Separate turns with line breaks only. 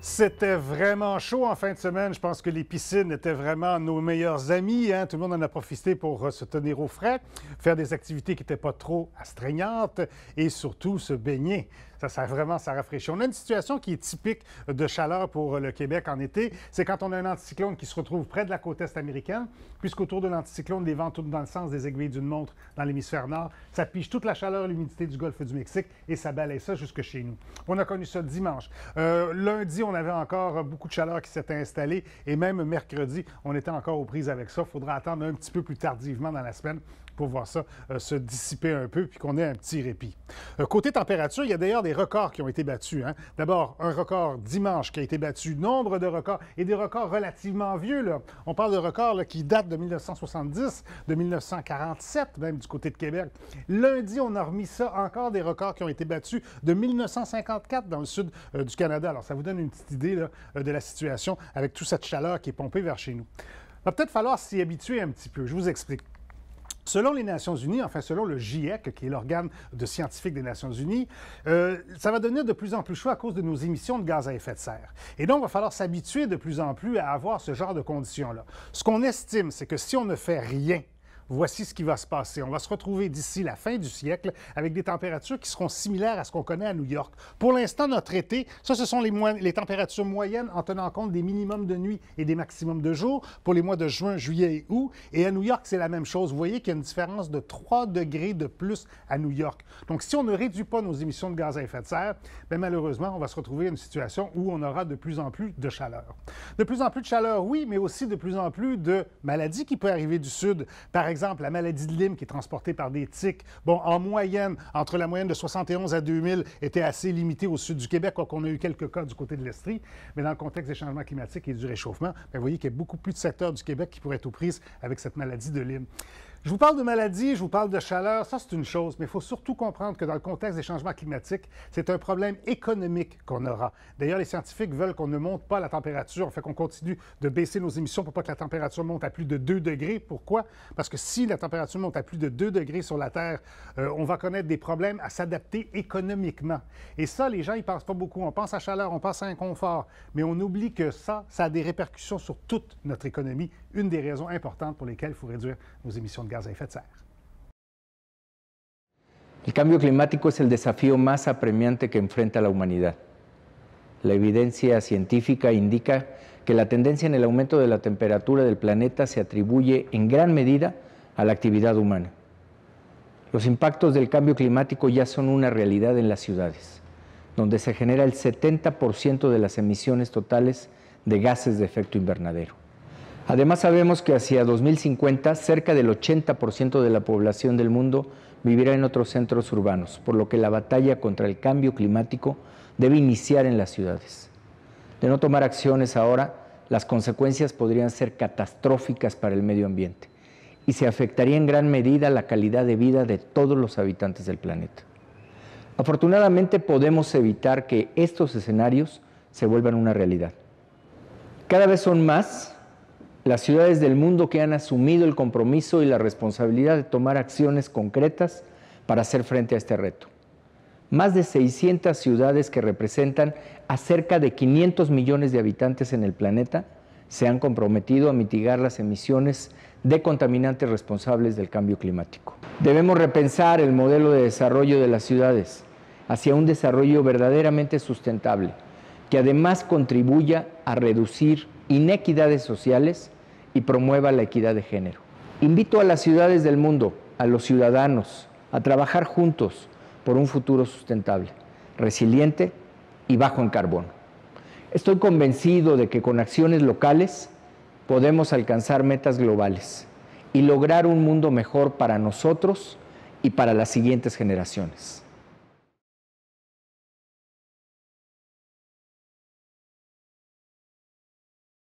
C'était vraiment chaud en fin de semaine. Je pense que les piscines étaient vraiment nos meilleurs amis. Hein. Tout le monde en a profité pour euh, se tenir au frais, faire des activités qui n'étaient pas trop astreignantes et surtout se baigner. Ça, ça vraiment, ça rafraîchit. On a une situation qui est typique de chaleur pour euh, le Québec en été. C'est quand on a un anticyclone qui se retrouve près de la côte est américaine, puisqu'autour de l'anticyclone, les vents tournent dans le sens des aiguilles d'une montre dans l'hémisphère nord. Ça pige toute la chaleur et l'humidité du golfe du Mexique et ça balaye ça jusque chez nous. On a connu ça dimanche. Euh, lundi, on avait encore beaucoup de chaleur qui s'était installée et même mercredi, on était encore aux prises avec ça. Il faudra attendre un petit peu plus tardivement dans la semaine pour voir ça euh, se dissiper un peu puis qu'on ait un petit répit. côté température, il y a d'ailleurs des records qui ont été battus. Hein. D'abord, un record dimanche qui a été battu, nombre de records, et des records relativement vieux. On parle de records qui datent de 1970, de 1947 même du côté de Québec. Lundi, on a remis ça, encore des records qui ont été battus de 1954 dans le sud euh, du Canada. Alors, ça vous donne une petite idée euh, de la situation avec toute cette chaleur qui est pompée vers chez nous. Il va peut-être falloir s'y habituer un petit peu. Je vous explique. Selon les Nations Unies, enfin selon le GIEC, qui est l'organe de scientifiques des Nations Unies, euh, ça va devenir de plus en plus chaud à cause de nos émissions de gaz à effet de serre. Et donc, il va falloir s'habituer de plus en plus à avoir ce genre de conditions-là. Ce qu'on estime, c'est que si on ne fait rien voici ce qui va se passer. On va se retrouver d'ici la fin du siècle avec des températures qui seront similaires à ce qu'on connaît à New York. Pour l'instant, notre été, ça, ce sont les, températures moyennes en tenant compte des minimums de nuit et des maximums de jour pour les mois de juin, juillet et août. Et à New York, c'est la même chose. Vous voyez qu'il y a une différence de 3 degrés de plus à New York. Donc, si on ne réduit pas nos émissions de gaz à effet de serre, bien, malheureusement, on va se retrouver dans une situation où on aura de plus en plus de chaleur. De plus en plus de chaleur, oui, mais aussi de plus en plus de maladies qui peuvent arriver du Sud. Par exemple, la maladie de Lyme qui est transportée par des tiques, bon, en moyenne, entre la moyenne de 71 à 2000, était assez limitée au sud du Québec, quoiqu'on a eu quelques cas du côté de l'Estrie. Mais dans le contexte des changements climatiques et du réchauffement, ben, vous voyez qu'il y a beaucoup plus de secteurs du Québec qui pourraient être aux prises avec cette maladie de Lyme. Je vous parle de maladie, je vous parle de chaleur, ça c'est une chose, mais il faut surtout comprendre que dans le contexte des changements climatiques, c'est un problème économique qu'on aura. D'ailleurs, les scientifiques veulent qu'on ne monte pas la température, fait qu'on continue de baisser nos émissions pour pas que la température monte à plus de 2 degrés. Pourquoi? Parce que si la température monte à plus de 2 degrés sur la Terre, euh, on va connaître des problèmes à s'adapter économiquement. Et ça, les gens, ils pensent pas beaucoup. On pense à chaleur, on pense à inconfort, mais on oublie que ça, ça a des répercussions sur toute notre économie, une des raisons importantes pour lesquelles il faut réduire nos émissions de gaz
El cambio climático es el desafío más apremiante que enfrenta la humanidad. La evidencia científica indica que la tendencia en el aumento de la temperatura del planeta se atribuye en gran medida a la actividad humana. Los impactos del cambio climático ya son una realidad en las ciudades, donde se genera el 70% de las emisiones totales de gases de efecto invernadero. Además sabemos que hacia 2050 cerca del 80% de la población del mundo vivirá en otros centros urbanos, por lo que la batalla contra el cambio climático debe iniciar en las ciudades. De no tomar acciones ahora, las consecuencias podrían ser catastróficas para el medio ambiente y se afectaría en gran medida la calidad de vida de todos los habitantes del planeta. Afortunadamente podemos evitar que estos escenarios se vuelvan una realidad. Cada vez son más las ciudades del mundo que han asumido el compromiso y la responsabilidad de tomar acciones concretas para hacer frente a este reto. Más de 600 ciudades que representan a cerca de 500 millones de habitantes en el planeta se han comprometido a mitigar las emisiones de contaminantes responsables del cambio climático. Debemos repensar el modelo de desarrollo de las ciudades hacia un desarrollo verdaderamente sustentable, que además contribuya a reducir inequidades sociales y promueva la equidad de género. Invito a las ciudades del mundo, a los ciudadanos, a trabajar juntos por un futuro sustentable, resiliente y bajo en carbono. Estoy convencido de que con acciones locales podemos alcanzar metas globales y lograr un mundo mejor para nosotros y para las siguientes generaciones.